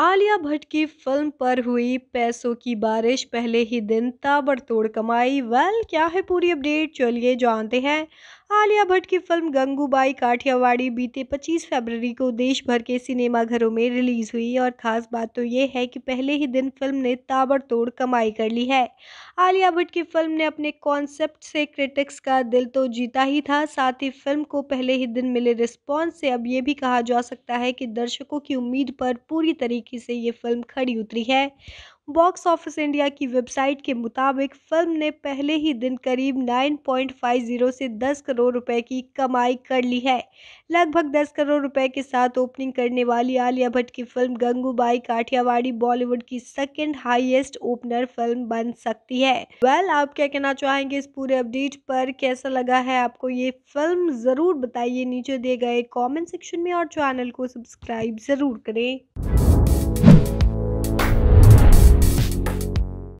आलिया भट्ट की फिल्म पर हुई पैसों की बारिश पहले ही दिन ताबड़तोड़ कमाई वेल क्या है पूरी अपडेट चलिए जानते हैं आलिया भट्ट की फिल्म गंगूबाई काठियावाड़ी बीते 25 फरवरी को देश भर के सिनेमाघरों में रिलीज़ हुई और ख़ास बात तो ये है कि पहले ही दिन फिल्म ने ताबड़तोड़ कमाई कर ली है आलिया भट्ट की फिल्म ने अपने कॉन्सेप्ट से क्रिटिक्स का दिल तो जीता ही था साथ ही फिल्म को पहले ही दिन मिले रिस्पॉन्स से अब ये भी कहा जा सकता है कि दर्शकों की उम्मीद पर पूरी तरीके से ये फिल्म खड़ी उतरी है बॉक्स ऑफिस इंडिया की वेबसाइट के मुताबिक फिल्म ने पहले ही दिन करीब 9.50 से 10 करोड़ रुपए की कमाई कर ली है लगभग 10 करोड़ रुपए के साथ ओपनिंग करने वाली आलिया भट्ट की फिल्म गंगूबाई काठियावाड़ी बॉलीवुड की सेकेंड हाईएस्ट ओपनर फिल्म बन सकती है वेल well, आप क्या कहना चाहेंगे इस पूरे अपडेट पर कैसा लगा है आपको ये फिल्म ज़रूर बताइए नीचे दिए गए कॉमेंट सेक्शन में और चैनल को सब्सक्राइब ज़रूर करें